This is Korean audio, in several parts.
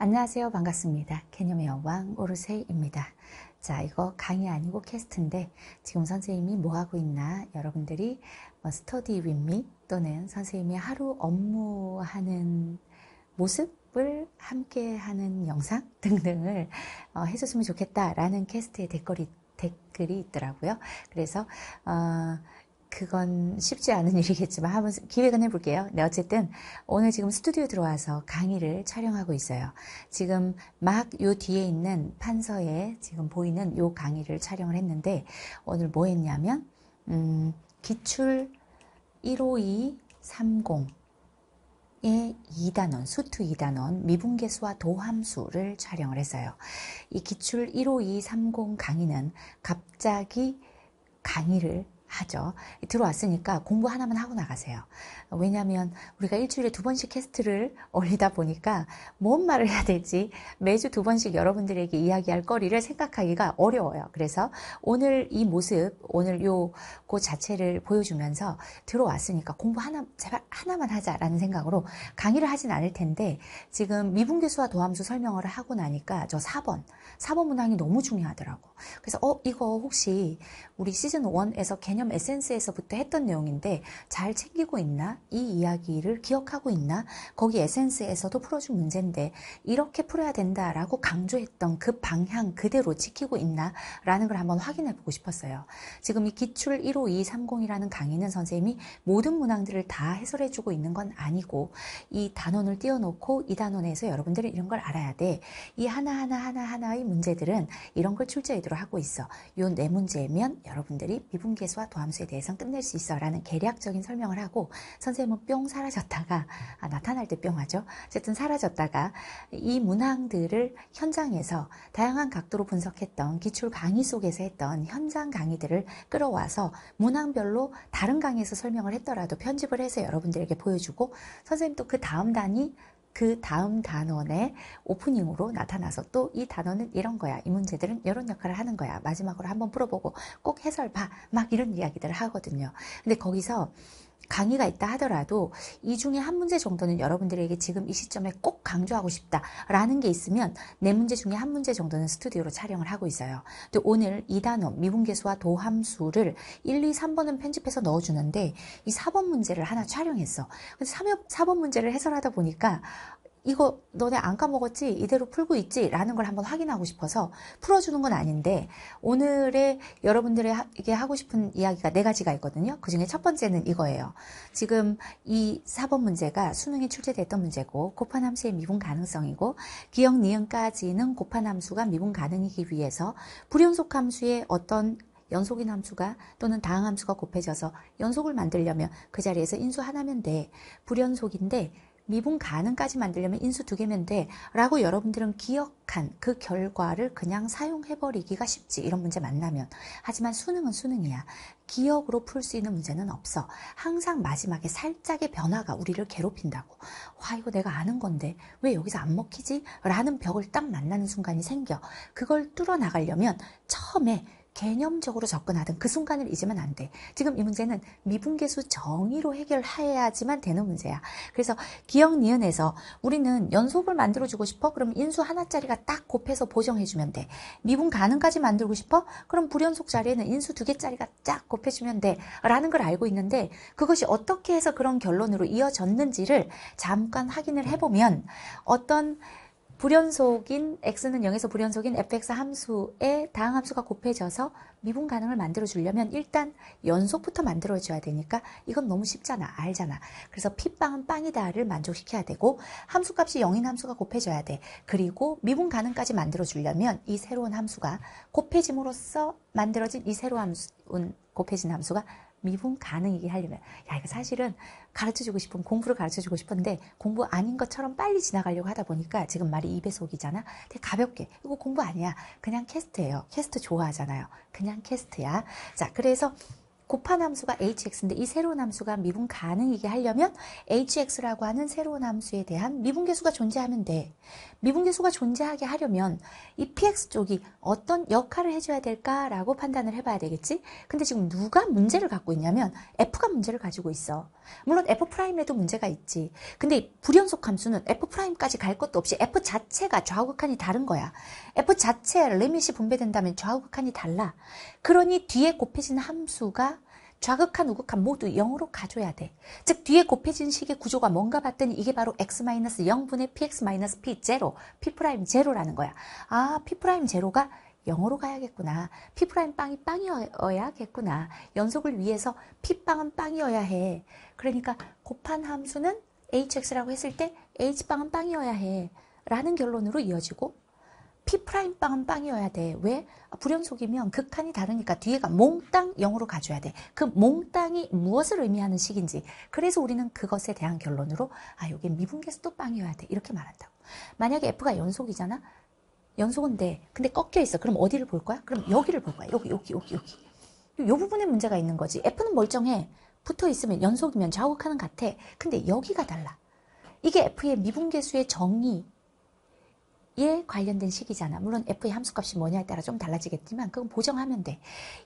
안녕하세요. 반갑습니다. 개념의 여왕 오르세입니다. 자, 이거 강의 아니고 캐스트인데 지금 선생님이 뭐 하고 있나 여러분들이 뭐 스터디 윗미 또는 선생님이 하루 업무하는 모습을 함께 하는 영상 등등을 어, 해줬으면 좋겠다라는 캐스트의 댓글이 댓글이 있더라고요. 그래서 어, 그건 쉽지 않은 일이겠지만 한번 기획은 해볼게요. 네, 어쨌든 오늘 지금 스튜디오 들어와서 강의를 촬영하고 있어요. 지금 막 요 뒤에 있는 판서에 지금 보이는 요 강의를 촬영을 했는데 오늘 뭐 했냐면 음, 기출 15230의 2단원, 수투 2단원, 미분계수와 도함수를 촬영을 했어요. 이 기출 15230 강의는 갑자기 강의를 하죠. 들어왔으니까 공부 하나만 하고 나가세요. 왜냐하면 우리가 일주일에 두 번씩 캐스트를 올리다 보니까 뭔 말을 해야 될지 매주 두 번씩 여러분들에게 이야기할 거리를 생각하기가 어려워요. 그래서 오늘 이 모습, 오늘 요그 자체를 보여주면서 들어왔으니까 공부 하나 제발 하나만 하자라는 생각으로 강의를 하진 않을 텐데 지금 미분계수와 도함수 설명을 하고 나니까 저 4번, 4번 문항이 너무 중요하더라고. 그래서 어 이거 혹시 우리 시즌 1에서 개념 에센스에서부터 했던 내용인데 잘 챙기고 있나? 이 이야기를 기억하고 있나? 거기 에센스에서도 풀어준 문제인데 이렇게 풀어야 된다라고 강조했던 그 방향 그대로 지키고 있나? 라는 걸 한번 확인해 보고 싶었어요. 지금 이 기출 15230이라는 강의는 선생님이 모든 문항들을 다 해설해 주고 있는 건 아니고 이 단원을 띄워놓고 이 단원에서 여러분들은 이런 걸 알아야 돼. 이 하나하나 하나하나의 문제들은 이런 걸 출제해도록 하고 있어. 요네 문제면 여러분들이 미분계수와 도함수에 대해서는 끝낼 수 있어 라는 계략적인 설명을 하고 선생님은 뿅 사라졌다가 아, 나타날 때 뿅 하죠 어쨌든 사라졌다가 이 문항들을 현장에서 다양한 각도로 분석했던 기출 강의 속에서 했던 현장 강의들을 끌어와서 문항별로 다른 강의에서 설명을 했더라도 편집을 해서 여러분들에게 보여주고 선생님 또 그 다음 단이 그 다음 단원의 오프닝으로 나타나서 또 이단원은 이런 거야. 이 문제들은 이런 역할을 하는 거야. 마지막으로 한번 풀어보고 꼭 해설 봐. 막 이런 이야기들을 하거든요. 근데 거기서 강의가 있다 하더라도 이 중에 한 문제 정도는 여러분들에게 지금 이 시점에 꼭 강조하고 싶다라는 게 있으면 네 문제 중에 한 문제 정도는 스튜디오로 촬영을 하고 있어요. 또 오늘 2단원 미분계수와 도함수를 1, 2, 3번은 편집해서 넣어주는데 이 4번 문제를 하나 촬영했어. 근데 3, 4번 문제를 해설하다 보니까 이거 너네 안 까먹었지? 이대로 풀고 있지? 라는 걸 한번 확인하고 싶어서 풀어주는 건 아닌데 오늘의 여러분들에게 하고 싶은 이야기가 네 가지가 있거든요. 그 중에 첫 번째는 이거예요. 지금 이 4번 문제가 수능에 출제됐던 문제고 곱한 함수의 미분 가능성이고 기억 니은까지는 곱한 함수가 미분 가능이기 위해서 불연속 함수의 어떤 연속인 함수가 또는 다항 함수가 곱해져서 연속을 만들려면 그 자리에서 인수 하나면 돼. 불연속인데 미분 가능까지 만들려면 인수 두 개면 돼 라고 여러분들은 기억한 그 결과를 그냥 사용해버리기가 쉽지 이런 문제 만나면 하지만 수능은 수능이야 기억으로 풀 수 있는 문제는 없어 항상 마지막에 살짝의 변화가 우리를 괴롭힌다고 와 이거 내가 아는 건데 왜 여기서 안 먹히지? 라는 벽을 딱 만나는 순간이 생겨 그걸 뚫어나가려면 처음에 개념적으로 접근하든 그 순간을 잊으면 안 돼. 지금 이 문제는 미분계수 정의로 해결해야지만 되는 문제야. 그래서 기억 니은에서 우리는 연속을 만들어주고 싶어? 그럼 인수 하나짜리가 딱 곱해서 보정해주면 돼. 미분 가능까지 만들고 싶어? 그럼 불연속 자리에는 인수 두 개짜리가 쫙 곱해주면 돼. 라는 걸 알고 있는데 그것이 어떻게 해서 그런 결론으로 이어졌는지를 잠깐 확인을 해보면 어떤 불연속인 x는 0에서 불연속인 fx 함수의 다항 함수가 곱해져서 미분 가능을 만들어 주려면 일단 연속부터 만들어 줘야 되니까 이건 너무 쉽잖아 알잖아 그래서 피빵은 빵이다를 만족시켜야 되고 함수값이 0인 함수가 곱해져야 돼 그리고 미분 가능까지 만들어 주려면 이 새로운 함수가 곱해짐으로써 만들어진 이 새로운 함수, 곱해진 함수가 미분 가능이게 하려면 야 이거 사실은 가르쳐주고 싶은 공부를 가르쳐주고 싶은데 공부 아닌 것처럼 빨리 지나가려고 하다 보니까 지금 말이 입에 속이잖아 되게 가볍게 이거 공부 아니야 그냥 캐스트예요 캐스트 좋아하잖아요 그냥 캐스트야 자 그래서 곱한 함수가 hx인데 이 새로운 함수가 미분 가능이게 하려면 hx라고 하는 새로운 함수에 대한 미분계수가 존재하면 돼. 미분계수가 존재하게 하려면 이 px 쪽이 어떤 역할을 해줘야 될까라고 판단을 해봐야 되겠지? 근데 지금 누가 문제를 갖고 있냐면 f가 문제를 가지고 있어. 물론 f'에도 프라임 문제가 있지. 근데 불연속 함수는 f'까지 프라임갈 것도 없이 f 자체가 좌우극한이 다른 거야. f 자체 리밋이 분배된다면 좌우극한이 달라. 그러니 뒤에 곱해진 함수가 좌극한 우극한 모두 0으로 가줘야 돼. 즉 뒤에 곱해진 식의 구조가 뭔가 봤더니 이게 바로 x-0분의 px-p0, p'제로라는 프라 거야. 아, p'제로가 프라 0으로 가야겠구나. P'빵이 프라임 빵이어야겠구나. 연속을 위해서 P빵은 빵이어야 해. 그러니까 곱한 함수는 hx라고 했을 때 h빵은 빵이어야 해. 라는 결론으로 이어지고 P'은 빵이어야 돼. 왜? 불연속이면 극한이 다르니까 뒤에가 몽땅 0으로 가줘야 돼. 그 몽땅이 무엇을 의미하는 식인지. 그래서 우리는 그것에 대한 결론으로 아, 요게 미분계수도 빵이어야 돼. 이렇게 말한다고. 만약에 F가 연속이잖아? 연속은 돼. 네. 근데 꺾여 있어. 그럼 어디를 볼 거야? 그럼 여기를 볼 거야. 여기, 여기, 여기, 여기. 요 부분에 문제가 있는 거지. F는 멀쩡해. 붙어 있으면 연속이면 좌우하는 극 같아. 근데 여기가 달라. 이게 F의 미분계수의 정의 에 관련된 식이잖아. 물론 F의 함수값이 뭐냐에 따라 좀 달라지겠지만 그건 보정하면 돼.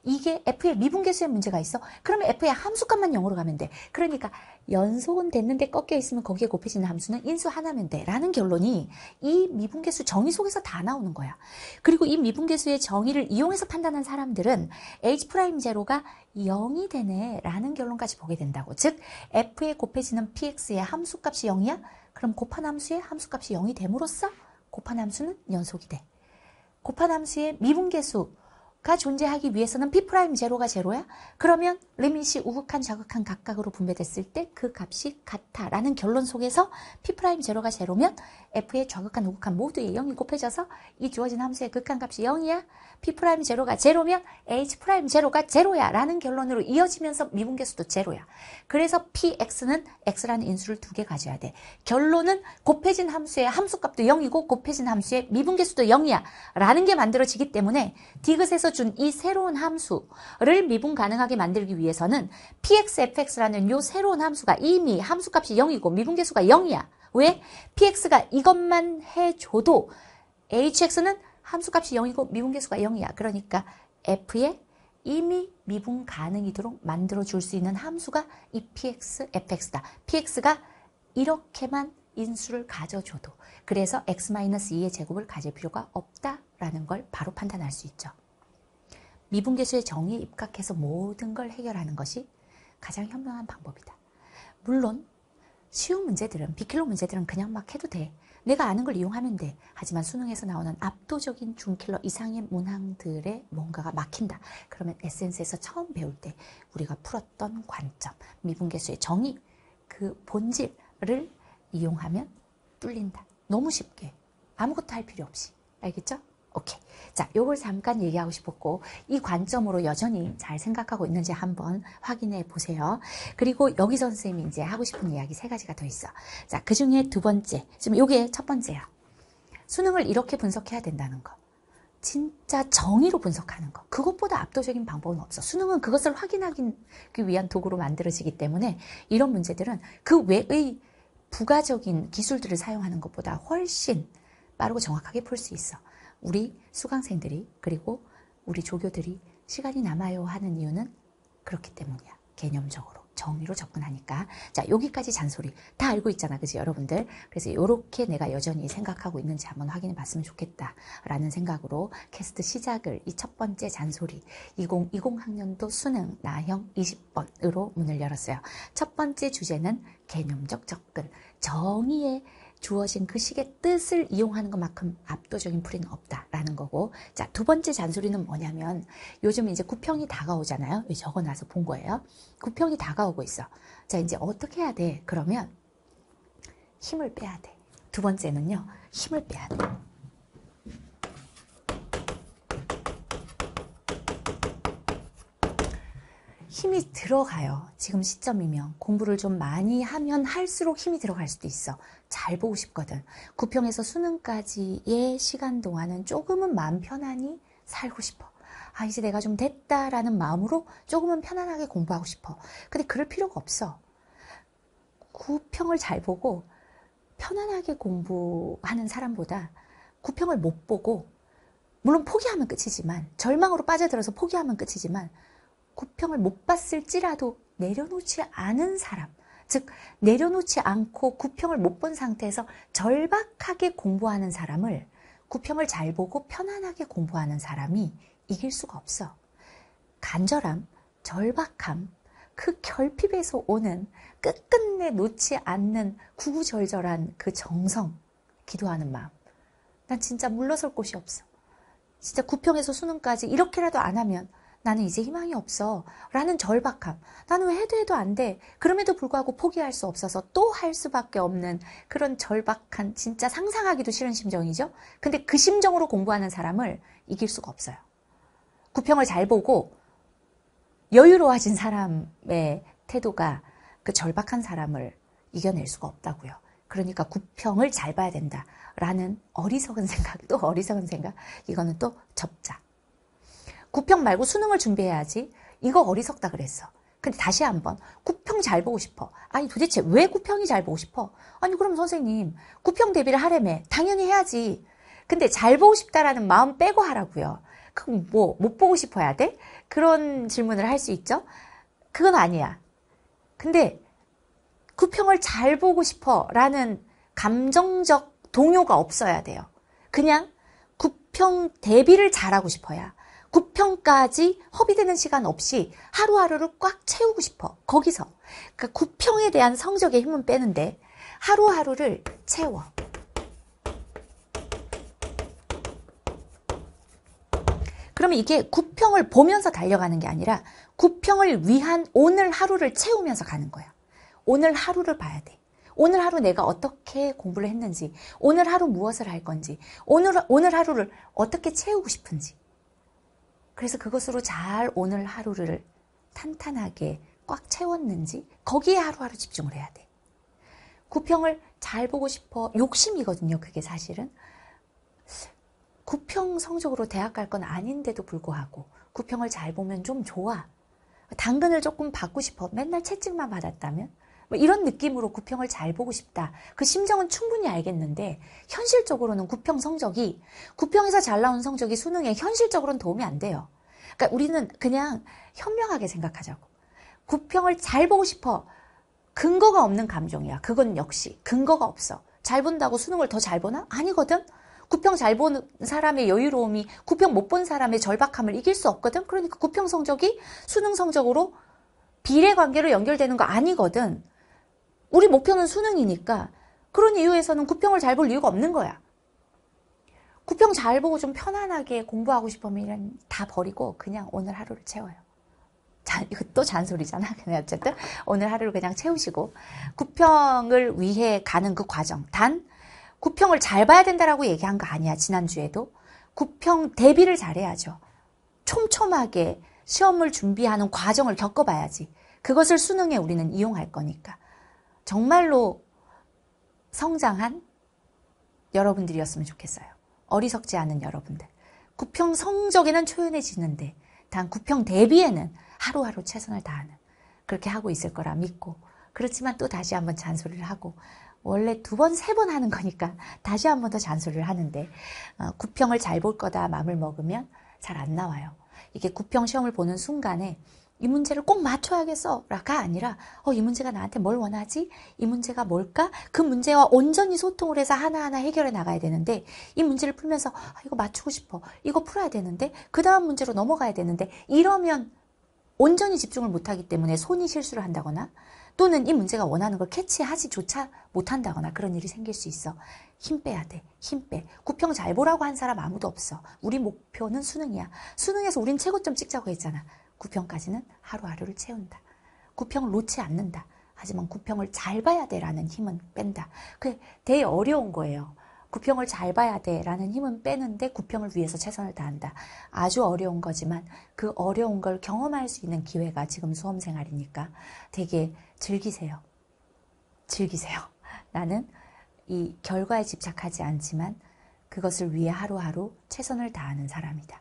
이게 F의 미분계수의 문제가 있어. 그러면 F의 함수값만 0으로 가면 돼. 그러니까 연속은 됐는데 꺾여 있으면 거기에 곱해지는 함수는 인수 하나면 돼. 라는 결론이 이 미분계수 정의 속에서 다 나오는 거야. 그리고 이 미분계수의 정의를 이용해서 판단한 사람들은 H'0가 0이 되네 라는 결론까지 보게 된다고. 즉 F에 곱해지는 PX의 함수값이 0이야? 그럼 곱한 함수의 함수값이 0이 됨으로써 곱한함수는 연속이 돼. 곱한함수의 미분계수가 존재하기 위해서는 P'제로가 제로야? 그러면 레밋이 우극한 좌극한 각각으로 분배됐을 때 그 값이 같다라는 결론 속에서 p 제가 프라임 제로면 F의 좌극한 우극한 모두의 0이 곱해져서 이 주어진 함수의 극한 값이 0이야 p 제가 프라임 제로면 H'제로가 프라임 제로야 라는 결론으로 이어지면서 미분계수도 제로야 그래서 PX는 X라는 인수를 두 개 가져야 돼 결론은 곱해진 함수의 함수값도 0이고 곱해진 함수의 미분계수도 0이야 라는 게 만들어지기 때문에 디귿에서 준 이 새로운 함수를 미분 가능하게 만들기 위해 위해서는 pxfx라는 요 새로운 함수가 이미 함수값이 0이고 미분계수가 0이야. 왜? px가 이것만 해줘도 hx는 함수값이 0이고 미분계수가 0이야. 그러니까 f에 이미 미분 가능이도록 만들어줄 수 있는 함수가 이 px, fx다. px가 이렇게만 인수를 가져줘도 그래서 x-2의 제곱을 가질 필요가 없다라는 걸 바로 판단할 수 있죠. 미분계수의 정의에 입각해서 모든 걸 해결하는 것이 가장 현명한 방법이다. 물론 쉬운 문제들은 비킬로 문제들은 그냥 막 해도 돼. 내가 아는 걸 이용하는데 하지만 수능에서 나오는 압도적인 중킬러 이상의 문항들의 뭔가가 막힌다. 그러면 에센스에서 처음 배울 때 우리가 풀었던 관점, 미분계수의 정의, 그 본질을 이용하면 뚫린다. 너무 쉽게 아무것도 할 필요 없이 알겠죠? 오케이. 자, 요걸 잠깐 얘기하고 싶었고 이 관점으로 여전히 잘 생각하고 있는지 한번 확인해 보세요. 그리고 여기서 선생님이 이제 하고 싶은 이야기 세 가지가 더 있어. 자, 그 중에 두 번째. 지금 요게 첫 번째야. 수능을 이렇게 분석해야 된다는 거. 진짜 정의로 분석하는 거. 그것보다 압도적인 방법은 없어. 수능은 그것을 확인하기 위한 도구로 만들어지기 때문에 이런 문제들은 그 외의 부가적인 기술들을 사용하는 것보다 훨씬 빠르고 정확하게 풀 수 있어. 우리 수강생들이 그리고 우리 조교들이 시간이 남아요 하는 이유는 그렇기 때문이야. 개념적으로 정의로 접근하니까 자 여기까지 잔소리 다 알고 있잖아 그지 여러분들 그래서 이렇게 내가 여전히 생각하고 있는지 한번 확인해 봤으면 좋겠다 라는 생각으로 캐스트 시작을 이 첫 번째 잔소리 2020 학년도 수능 나형 20번으로 문을 열었어요 첫 번째 주제는 개념적 접근 정의의 주어진 그 식의 뜻을 이용하는 것만큼 압도적인 풀이는 없다라는 거고 자 두 번째 잔소리는 뭐냐면 요즘 이제 구평이 다가오잖아요 적어놔서 본 거예요 구평이 다가오고 있어 자 이제 어떻게 해야 돼 그러면 힘을 빼야 돼 두 번째는요 힘을 빼야 돼 힘이 들어가요. 지금 시점이면 공부를 좀 많이 하면 할수록 힘이 들어갈 수도 있어. 잘 보고 싶거든. 구평에서 수능까지의 시간 동안은 조금은 마음 편안히 살고 싶어. 아, 이제 내가 좀 됐다라는 마음으로 조금은 편안하게 공부하고 싶어. 근데 그럴 필요가 없어. 구평을 잘 보고 편안하게 공부하는 사람보다 구평을 못 보고, 물론 포기하면 끝이지만, 절망으로 빠져들어서 포기하면 끝이지만, 구평을 못 봤을지라도 내려놓지 않은 사람, 즉 내려놓지 않고 구평을 못 본 상태에서 절박하게 공부하는 사람을 구평을 잘 보고 편안하게 공부하는 사람이 이길 수가 없어. 간절함, 절박함, 그 결핍에서 오는 끝끝내 놓지 않는 구구절절한 그 정성, 기도하는 마음. 난 진짜 물러설 곳이 없어. 진짜 구평에서 수능까지 이렇게라도 안 하면 나는 이제 희망이 없어. 라는 절박함. 나는 왜 해도 해도 안 돼. 그럼에도 불구하고 포기할 수 없어서 또 할 수밖에 없는 그런 절박한, 진짜 상상하기도 싫은 심정이죠. 근데 그 심정으로 공부하는 사람을 이길 수가 없어요. 구평을 잘 보고 여유로워진 사람의 태도가 그 절박한 사람을 이겨낼 수가 없다고요. 그러니까 구평을 잘 봐야 된다라는 어리석은 생각, 또 어리석은 생각, 이거는 또 접자. 구평 말고 수능을 준비해야지. 이거 어리석다 그랬어. 근데 다시 한번 구평잘 보고 싶어. 아니 도대체 왜구평이잘 보고 싶어? 아니 그럼 선생님 구평 대비를 하려면 당연히 해야지. 근데 잘 보고 싶다라는 마음 빼고 하라고요. 그럼 뭐 못 보고 싶어야 돼? 그런 질문을 할 수 있죠. 그건 아니야. 근데 구평을잘 보고 싶어라는 감정적 동요가 없어야 돼요. 그냥 구평 대비를 잘하고 싶어야. 9평까지 허비되는 시간 없이 하루하루를 꽉 채우고 싶어. 거기서. 그 그러니까 9평에 대한 성적의 힘은 빼는데 하루하루를 채워. 그러면 이게 9평을 보면서 달려가는 게 아니라 9평을 위한 오늘 하루를 채우면서 가는 거야. 오늘 하루를 봐야 돼. 오늘 하루 내가 어떻게 공부를 했는지, 오늘 하루 무엇을 할 건지, 오늘, 오늘 하루를 어떻게 채우고 싶은지. 그래서 그것으로 잘 오늘 하루를 탄탄하게 꽉 채웠는지 거기에 하루하루 집중을 해야 돼. 구평을 잘 보고 싶어 욕심이거든요. 그게 사실은. 구평 성적으로 대학 갈 건 아닌데도 불구하고 구평을 잘 보면 좀 좋아. 당근을 조금 받고 싶어. 맨날 채찍만 받았다면 뭐 이런 느낌으로 구평을 잘 보고 싶다. 그 심정은 충분히 알겠는데 현실적으로는 구평 성적이 구평에서 잘 나온 성적이 수능에 현실적으로는 도움이 안 돼요. 그러니까 우리는 그냥 현명하게 생각하자고. 구평을 잘 보고 싶어. 근거가 없는 감정이야. 그건 역시 근거가 없어. 잘 본다고 수능을 더 잘 보나? 아니거든. 구평 잘 보는 사람의 여유로움이 구평 못 본 사람의 절박함을 이길 수 없거든. 그러니까 구평 성적이 수능 성적으로 비례 관계로 연결되는 거 아니거든. 우리 목표는 수능이니까 그런 이유에서는 구평을 잘 볼 이유가 없는 거야. 구평 잘 보고 좀 편안하게 공부하고 싶으면 다 버리고 그냥 오늘 하루를 채워요. 잔, 이거 또 잔소리잖아. 근데 어쨌든 오늘 하루를 그냥 채우시고 구평을 위해 가는 그 과정. 단 구평을 잘 봐야 된다라고 얘기한 거 아니야. 지난주에도. 구평 대비를 잘해야죠. 촘촘하게 시험을 준비하는 과정을 겪어봐야지. 그것을 수능에 우리는 이용할 거니까. 정말로 성장한 여러분들이었으면 좋겠어요. 어리석지 않은 여러분들. 구평 성적에는 초연해지는데 단 구평 대비에는 하루하루 최선을 다하는 그렇게 하고 있을 거라 믿고 그렇지만 또 다시 한번 잔소리를 하고 원래 두 번, 세 번 하는 거니까 다시 한번더 잔소리를 하는데 어, 구평을 잘 볼 거다 마음을 먹으면 잘 안 나와요. 이게 구평 시험을 보는 순간에 이 문제를 꼭 맞춰야겠어 라가 아니라 어, 이 문제가 나한테 뭘 원하지? 이 문제가 뭘까? 그 문제와 온전히 소통을 해서 하나하나 해결해 나가야 되는데 이 문제를 풀면서 아, 이거 맞추고 싶어 이거 풀어야 되는데 그 다음 문제로 넘어가야 되는데 이러면 온전히 집중을 못하기 때문에 손이 실수를 한다거나 또는 이 문제가 원하는 걸 캐치하지조차 못한다거나 그런 일이 생길 수 있어. 힘 빼야 돼. 힘 빼. 구평 잘 보라고 한 사람 아무도 없어. 우리 목표는 수능이야. 수능에서 우린 최고점 찍자고 했잖아. 9평까지는 하루하루를 채운다. 9평을 놓지 않는다. 하지만 9평을 잘 봐야 돼라는 힘은 뺀다. 그게 되게 어려운 거예요. 9평을 잘 봐야 돼라는 힘은 빼는데 9평을 위해서 최선을 다한다. 아주 어려운 거지만 그 어려운 걸 경험할 수 있는 기회가 지금 수험생활이니까 되게 즐기세요. 즐기세요. 나는 이 결과에 집착하지 않지만 그것을 위해 하루하루 최선을 다하는 사람이다.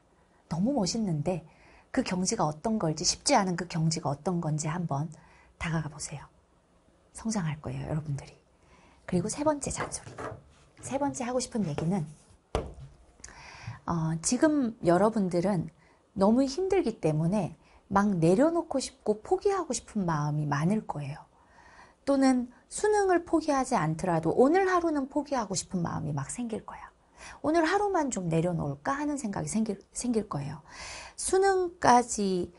너무 멋있는데 그 경지가 어떤 걸지 쉽지 않은 그 경지가 어떤 건지 한번 다가가 보세요. 성장할 거예요, 여러분들이. 그리고 세 번째 잔소리. 세 번째 하고 싶은 얘기는 어, 지금 여러분들은 너무 힘들기 때문에 막 내려놓고 싶고 포기하고 싶은 마음이 많을 거예요. 또는 수능을 포기하지 않더라도 오늘 하루는 포기하고 싶은 마음이 막 생길 거야. 오늘 하루만 좀 내려놓을까 하는 생각이 생길, 생길 거예요. 수능까지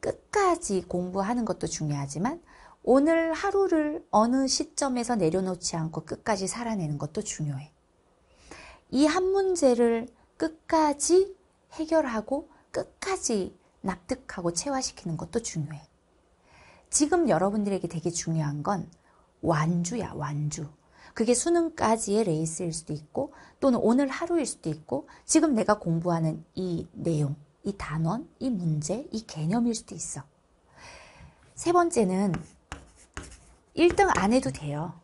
끝까지 공부하는 것도 중요하지만 오늘 하루를 어느 시점에서 내려놓지 않고 끝까지 살아내는 것도 중요해. 이 한 문제를 끝까지 해결하고 끝까지 납득하고 체화시키는 것도 중요해. 지금 여러분들에게 되게 중요한 건 완주야, 완주. 그게 수능까지의 레이스일 수도 있고, 또는 오늘 하루일 수도 있고, 지금 내가 공부하는 이 내용. 이 단원, 이 문제, 이 개념일 수도 있어. 세 번째는 1등 안 해도 돼요.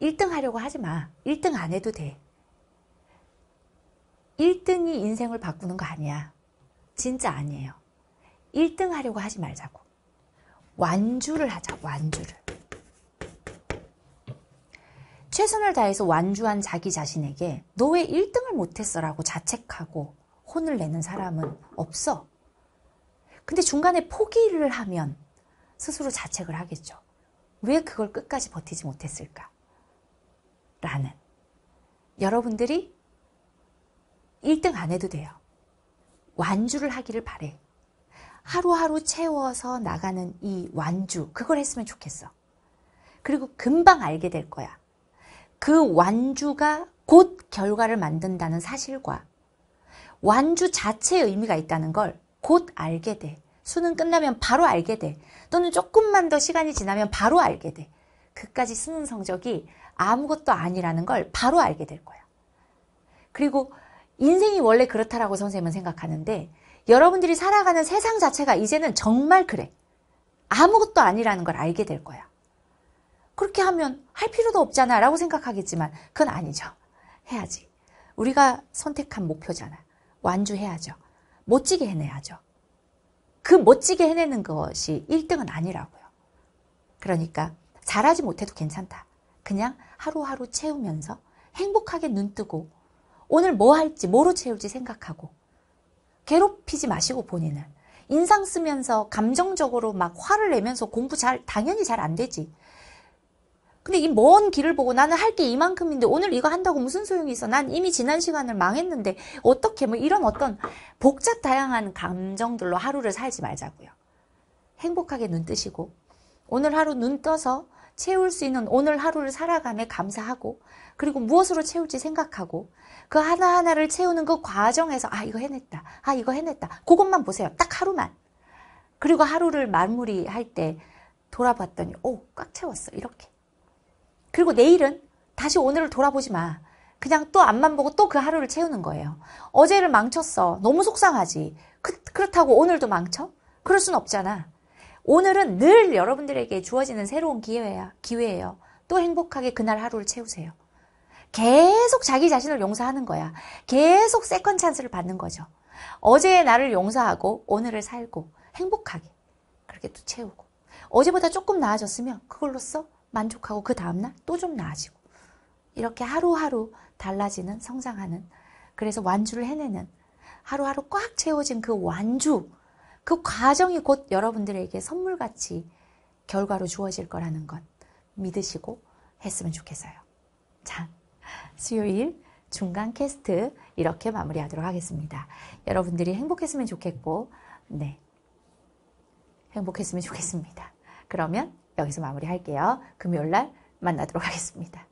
1등 하려고 하지 마. 1등 안 해도 돼. 1등이 인생을 바꾸는 거 아니야. 진짜 아니에요. 1등 하려고 하지 말자고. 완주를 하자, 완주를. 최선을 다해서 완주한 자기 자신에게 너 왜 1등을 못했어? 라고 자책하고 혼을 내는 사람은 없어. 근데 중간에 포기를 하면 스스로 자책을 하겠죠. 왜 그걸 끝까지 버티지 못했을까? 라는. 여러분들이 1등 안 해도 돼요. 완주를 하기를 바래. 하루하루 채워서 나가는 이 완주, 그걸 했으면 좋겠어. 그리고 금방 알게 될 거야. 그 완주가 곧 결과를 만든다는 사실과 완주 자체의 의미가 있다는 걸 곧 알게 돼. 수능 끝나면 바로 알게 돼. 또는 조금만 더 시간이 지나면 바로 알게 돼. 그까지 수능 성적이 아무것도 아니라는 걸 바로 알게 될 거야. 그리고 인생이 원래 그렇다라고 선생님은 생각하는데 여러분들이 살아가는 세상 자체가 이제는 정말 그래. 아무것도 아니라는 걸 알게 될 거야. 그렇게 하면 할 필요도 없잖아 라고 생각하겠지만 그건 아니죠. 해야지. 우리가 선택한 목표잖아. 완주해야죠. 멋지게 해내야죠. 그 멋지게 해내는 것이 1등은 아니라고요. 그러니까 잘하지 못해도 괜찮다. 그냥 하루하루 채우면서 행복하게 눈 뜨고 오늘 뭐 할지 뭐로 채울지 생각하고 괴롭히지 마시고 본인을 인상 쓰면서 감정적으로 막 화를 내면서 공부 잘 당연히 잘 안 되지 근데 이 먼 길을 보고 나는 할 게 이만큼인데 오늘 이거 한다고 무슨 소용이 있어? 난 이미 지난 시간을 망했는데 어떻게 뭐 이런 어떤 복잡 다양한 감정들로 하루를 살지 말자고요. 행복하게 눈 뜨시고 오늘 하루 눈 떠서 채울 수 있는 오늘 하루를 살아감에 감사하고 그리고 무엇으로 채울지 생각하고 그 하나하나를 채우는 그 과정에서 아 이거 해냈다 아 이거 해냈다 그것만 보세요 딱 하루만 그리고 하루를 마무리할 때 돌아봤더니 오 꽉 채웠어 이렇게 그리고 내일은 다시 오늘을 돌아보지 마. 그냥 또 앞만 보고 또 그 하루를 채우는 거예요. 어제를 망쳤어. 너무 속상하지. 그, 그렇다고 오늘도 망쳐? 그럴 순 없잖아. 오늘은 늘 여러분들에게 주어지는 새로운 기회야, 기회예요. 또 행복하게 그날 하루를 채우세요. 계속 자기 자신을 용서하는 거야. 계속 세컨 찬스를 받는 거죠. 어제의 나를 용서하고 오늘을 살고 행복하게 그렇게 또 채우고 어제보다 조금 나아졌으면 그걸로써 만족하고 그 다음날 또 좀 나아지고 이렇게 하루하루 달라지는 성장하는 그래서 완주를 해내는 하루하루 꽉 채워진 그 완주 그 과정이 곧 여러분들에게 선물같이 결과로 주어질 거라는 것 믿으시고 했으면 좋겠어요. 자, 수요일 중간 캐스트 이렇게 마무리하도록 하겠습니다. 여러분들이 행복했으면 좋겠고, 네. 행복했으면 좋겠습니다. 그러면 여기서 마무리할게요. 금요일 날 만나도록 하겠습니다.